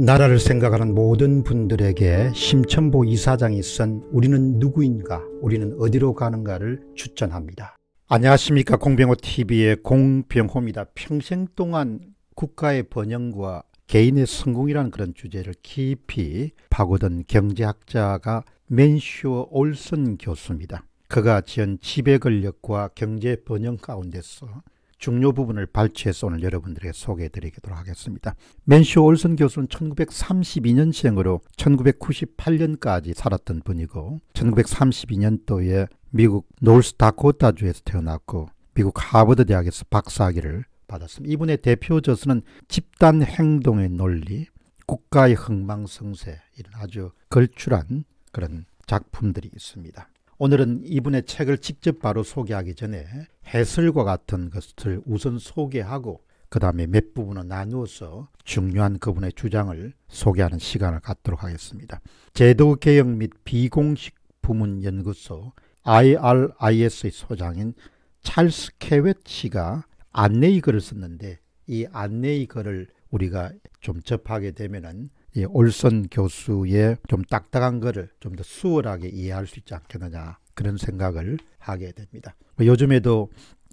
나라를 생각하는 모든 분들에게 심천보 이사장이 쓴 우리는 누구인가 우리는 어디로 가는가를 추천합니다. 안녕하십니까 공병호TV의 공병호입니다. 평생 동안 국가의 번영과 개인의 성공이라는 그런 주제를 깊이 파고든 경제학자가 맨슈어 올슨 교수입니다. 그가 지은 지배 권력과 경제 번영 가운데서 중요 부분을 발췌해서 오늘 여러분들에게 소개해 드리도록 하겠습니다. 맨쇼 올슨 교수는 1932년생으로 1998년까지 살았던 분이고 1932년도에 미국 노스다코타주에서 태어났고 미국 하버드 대학에서 박사학위를 받았습니다. 이분의 대표 저서는 집단 행동의 논리, 국가의 흥망성쇠 이런 아주 걸출한 그런 작품들이 있습니다. 오늘은 이분의 책을 직접 바로 소개하기 전에 해설과 같은 것을 우선 소개하고 그 다음에 몇 부분을 나누어서 중요한 그분의 주장을 소개하는 시간을 갖도록 하겠습니다. 제도개혁 및 비공식 부문 연구소 IRIS의 소장인 찰스 케웻 씨가 안내의 글을 썼는데 이 안내의 글을 우리가 좀 접하게 되면은 이 올선 교수의 좀 딱딱한 거를 좀 더 수월하게 이해할 수 있지 않겠느냐 그런 생각을 하게 됩니다. 뭐 요즘에도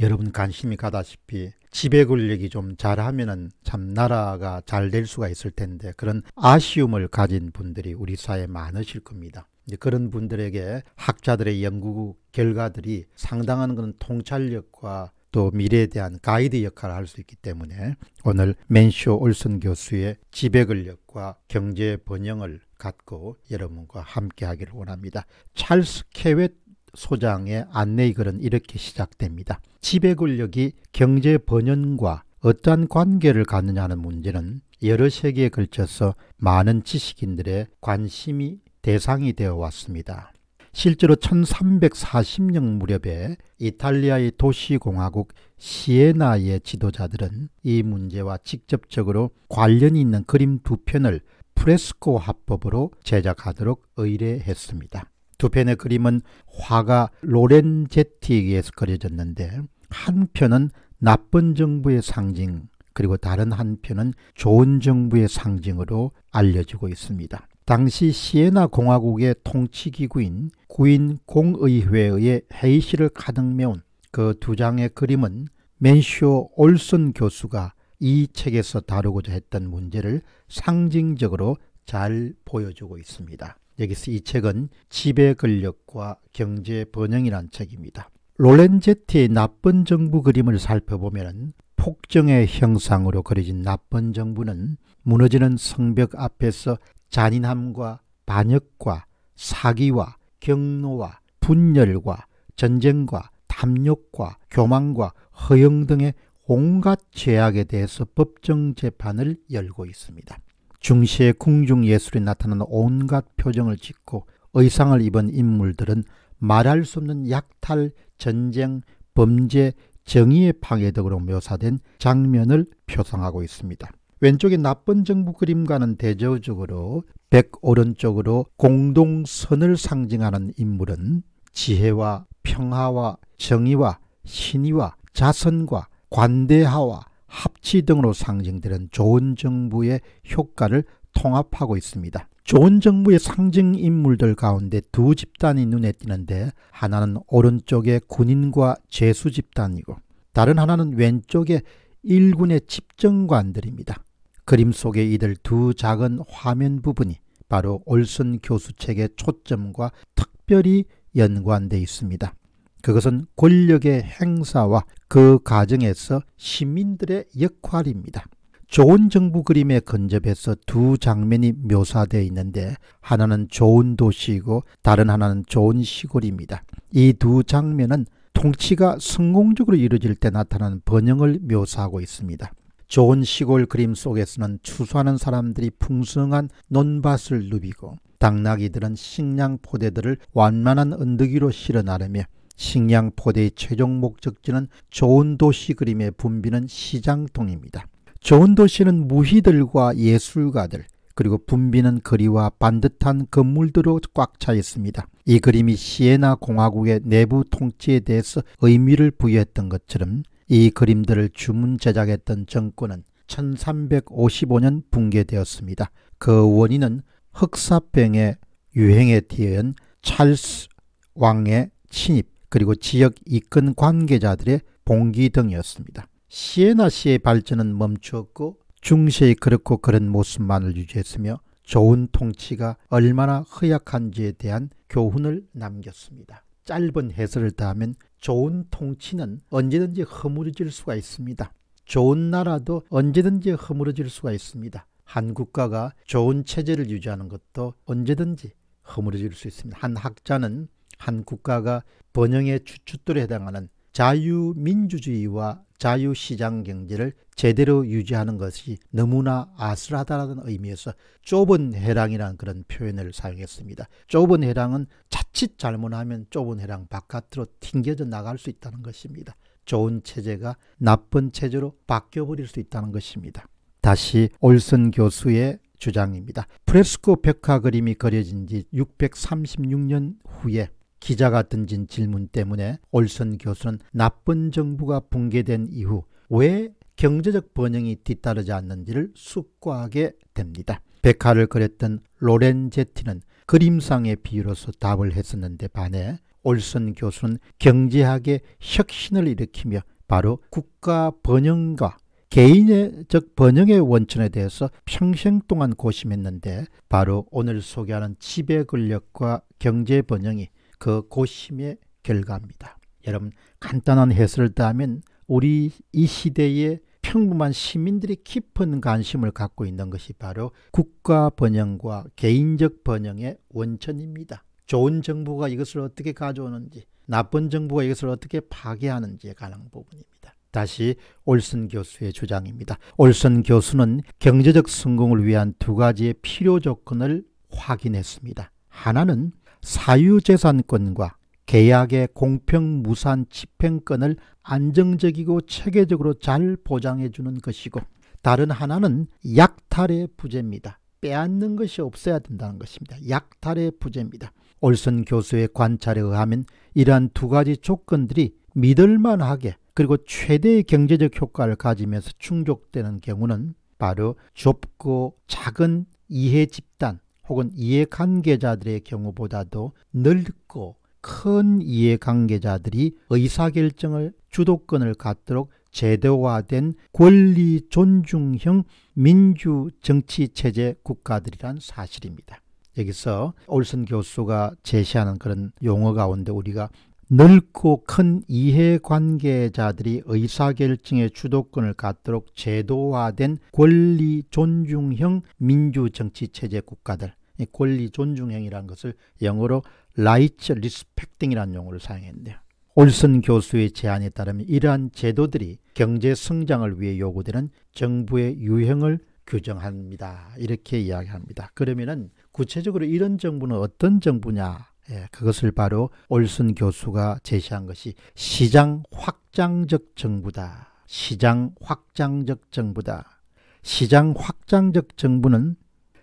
여러분 관심이 가다시피 지배 권력이 좀 잘하면은 참 나라가 잘 될 수가 있을 텐데 그런 아쉬움을 가진 분들이 우리 사회에 많으실 겁니다. 그런 분들에게 학자들의 연구 결과들이 상당한 그런 통찰력과 또 미래에 대한 가이드 역할을 할 수 있기 때문에 오늘 맨쇼 올슨 교수의 지배권력과 경제 번영을 갖고 여러분과 함께 하기를 원합니다. 찰스 케웻 소장의 안내의 글은 이렇게 시작됩니다. 지배권력이 경제 번영과 어떠한 관계를 갖느냐는 문제는 여러 세기에 걸쳐서 많은 지식인들의 관심이 대상이 되어 왔습니다. 실제로 1340년 무렵에 이탈리아의 도시공화국 시에나의 지도자들은 이 문제와 직접적으로 관련이 있는 그림 두 편을 프레스코 화법으로 제작하도록 의뢰했습니다. 두 편의 그림은 화가 로렌제티에 서 그려졌는데 한 편은 나쁜 정부의 상징 그리고 다른 한편은 좋은 정부의 상징으로 알려지고 있습니다. 당시 시에나 공화국의 통치기구인 구인 공의회의 회의실을 가득 메운 그 두 장의 그림은 맨쇼 올슨 교수가 이 책에서 다루고자 했던 문제를 상징적으로 잘 보여주고 있습니다. 여기서 이 책은 지배 권력과 경제 번영이란 책입니다. 롤렌제티의 나쁜 정부 그림을 살펴보면 폭정의 형상으로 그려진 나쁜 정부는 무너지는 성벽 앞에서 잔인함과 반역과 사기와 경로와 분열과 전쟁과 탐욕과 교만과 허영 등의 온갖 죄악에 대해서 법정 재판을 열고 있습니다. 중시의 궁중 예술이 나타나는 온갖 표정을 짓고 의상을 입은 인물들은 말할 수 없는 약탈, 전쟁, 범죄, 정의의 파괴 등으로 묘사된 장면을 표상하고 있습니다. 왼쪽의 나쁜 정부 그림과는 대조적으로 백 오른쪽으로 공동선을 상징하는 인물은 지혜와 평화와 정의와 신의와 자선과 관대하와 합치 등으로 상징되는 좋은 정부의 효과를 통합하고 있습니다. 좋은 정부의 상징 인물들 가운데 두 집단이 눈에 띄는데 하나는 오른쪽의 군인과 재수 집단이고 다른 하나는 왼쪽의 일군의 집정관들입니다. 그림 속의 이들 두 작은 화면 부분이 바로 올슨 교수 책의 초점과 특별히 연관되어 있습니다. 그것은 권력의 행사와 그 과정에서 시민들의 역할입니다. 좋은 정부 그림에 근접해서 두 장면이 묘사되어 있는데 하나는 좋은 도시이고 다른 하나는 좋은 시골입니다. 이 두 장면은 통치가 성공적으로 이루어질 때 나타나는 번영을 묘사하고 있습니다. 좋은 시골 그림 속에서는 추수하는 사람들이 풍성한 논밭을 누비고 당나귀들은 식량 포대들을 완만한 은득이로 실어 나르며 식량 포대의 최종 목적지는 좋은 도시 그림에 붐비는 시장통입니다. 좋은 도시는 무희들과 예술가들, 그리고 붐비는 거리와 반듯한 건물들로 꽉 차 있습니다. 이 그림이 시에나 공화국의 내부 통치에 대해서 의미를 부여했던 것처럼 이 그림들을 주문 제작했던 정권은 1355년 붕괴되었습니다. 그 원인은 흑사병의 유행에 대한 찰스 왕의 침입 그리고 지역 이권 관계자들의 봉기 등이었습니다. 시에나시의 발전은 멈추었고 중세의 그렇고 그런 모습만을 유지했으며 좋은 통치가 얼마나 허약한지에 대한 교훈을 남겼습니다. 짧은 해설을 다하면 좋은 통치는 언제든지 허물어질 수가 있습니다. 좋은 나라도 언제든지 허물어질 수가 있습니다. 한 국가가 좋은 체제를 유지하는 것도 언제든지 허물어질 수 있습니다. 한 학자는 한 국가가 번영의 주춧돌에 해당하는 자유민주주의와 자유시장 경제를 제대로 유지하는 것이 너무나 아슬하다라는 의미에서 좁은 해랑이라는 그런 표현을 사용했습니다. 좁은 해랑은 자칫 잘못하면 좁은 해랑 바깥으로 튕겨져 나갈 수 있다는 것입니다. 좋은 체제가 나쁜 체제로 바뀌어버릴 수 있다는 것입니다. 다시 올슨 교수의 주장입니다. 프레스코 벽화 그림이 그려진 지 636년 후에 기자가 던진 질문 때문에 올선 교수는 나쁜 정부가 붕괴된 이후 왜 경제적 번영이 뒤따르지 않는지를 숙고하게 됩니다. 백화를 그렸던 로렌제티는 그림상의 비유로서 답을 했었는데 반해 올선 교수는 경제학의 혁신을 일으키며 바로 국가 번영과 개인의 즉 번영의 원천에 대해서 평생 동안 고심했는데 바로 오늘 소개하는 지배 권력과 경제 번영이 그 고심의 결과입니다. 여러분 간단한 해설을 따면 우리 이 시대의 평범한 시민들이 깊은 관심을 갖고 있는 것이 바로 국가 번영과 개인적 번영의 원천입니다. 좋은 정부가 이것을 어떻게 가져오는지 나쁜 정부가 이것을 어떻게 파괴하는지에 관한 부분입니다. 다시 올슨 교수의 주장입니다. 올슨 교수는 경제적 성공을 위한 두 가지의 필요 조건을 확인했습니다. 하나는 사유재산권과 계약의 공평 무산 집행권을 안정적이고 체계적으로 잘 보장해 주는 것이고 다른 하나는 약탈의 부재입니다. 빼앗는 것이 없어야 된다는 것입니다. 약탈의 부재입니다. 올슨 교수의 관찰에 의하면 이러한 두 가지 조건들이 믿을만하게 그리고 최대의 경제적 효과를 가지면서 충족되는 경우는 바로 좁고 작은 이해 집단 혹은 이해관계자들의 경우보다도 넓고 큰 이해관계자들이 의사결정을 주도권을 갖도록 제도화된 권리 존중형 민주 정치 체제 국가들이란 사실입니다. 여기서 올슨 교수가 제시하는 그런 용어 가운데 우리가 넓고 큰 이해관계자들이 의사결정의 주도권을 갖도록 제도화된 권리 존중형 민주정치체제 국가들 권리 존중행위라는 것을 영어로 right respecting이라는 용어를 사용했는데요. 올슨 교수의 제안에 따르면 이러한 제도들이 경제 성장을 위해 요구되는 정부의 유형을 규정합니다. 이렇게 이야기합니다. 그러면은 구체적으로 이런 정부는 어떤 정부냐? 예, 그것을 바로 올슨 교수가 제시한 것이 시장 확장적 정부다. 시장 확장적 정부다. 시장 확장적 정부는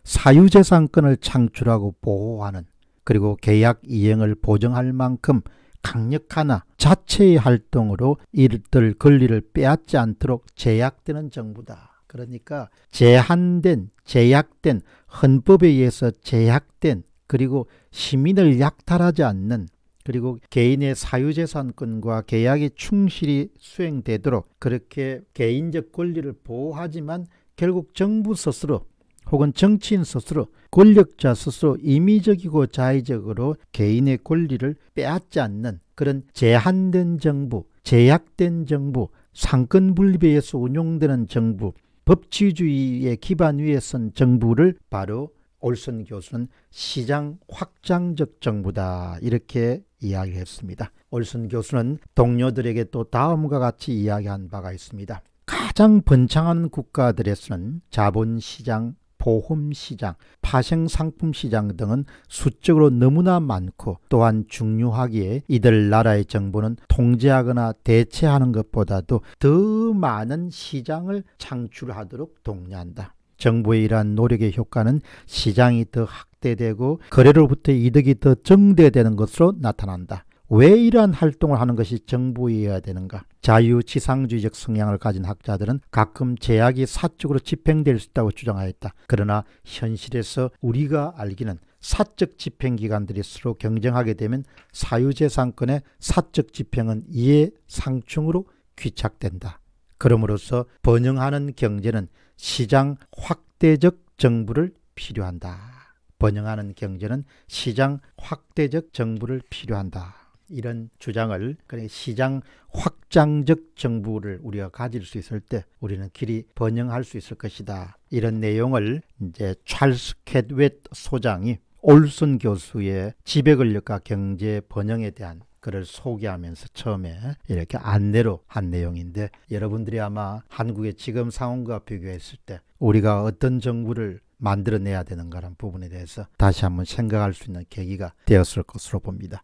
사유재산권을 창출하고 보호하는 그리고 계약 이행을 보정할 만큼 강력하나 자체의 활동으로 이들 권리를 빼앗지 않도록 제약되는 정부다. 그러니까 제한된, 제약된, 헌법에 의해서 제약된, 그리고 시민을 약탈하지 않는, 그리고 개인의 사유재산권과 계약이 충실히 수행되도록 그렇게 개인적 권리를 보호하지만 결국 정부 스스로 혹은 정치인 스스로 권력자 스스로 임의적이고 자의적으로 개인의 권리를 빼앗지 않는 그런 제한된 정부, 제약된 정부, 상권 분립에 서 운용되는 정부, 법치주의의 기반 위에 선 정부를 바로 올슨 교수는 시장 확장적 정부다 이렇게 이야기했습니다. 올슨 교수는 동료들에게 또 다음과 같이 이야기한 바가 있습니다. 가장 번창한 국가들에서는 자본시장 보험시장, 파생상품시장 등은 수적으로 너무나 많고 또한 중요하기에 이들 나라의 정부는 통제하거나 대체하는 것보다도 더 많은 시장을 창출하도록 독려한다. 정부의 이러한 노력의 효과는 시장이 더 확대되고 거래로부터 이득이 더 증대되는 것으로 나타난다. 왜 이러한 활동을 하는 것이 정부이어야 되는가? 자유지상주의적 성향을 가진 학자들은 가끔 제약이 사적으로 집행될 수 있다고 주장하였다. 그러나 현실에서 우리가 알기는 사적 집행기관들이 서로 경쟁하게 되면 사유재산권의 사적 집행은 이에 상충으로 귀착된다. 그러므로서 번영하는 경제는 시장 확대적 정부를 필요한다. 번영하는 경제는 시장 확대적 정부를 필요한다. 이런 주장을 그러 그러니까 시장 확장적 정부를 우리가 가질 수 있을 때 우리는 길이 번영할 수 있을 것이다. 이런 내용을 이제 찰스 캣웻 소장이 올슨 교수의 지배권력과 경제 번영에 대한 글을 소개하면서 처음에 이렇게 안내로 한 내용인데 여러분들이 아마 한국의 지금 상황과 비교했을 때 우리가 어떤 정부를 만들어내야 되는가라는 부분에 대해서 다시 한번 생각할 수 있는 계기가 되었을 것으로 봅니다.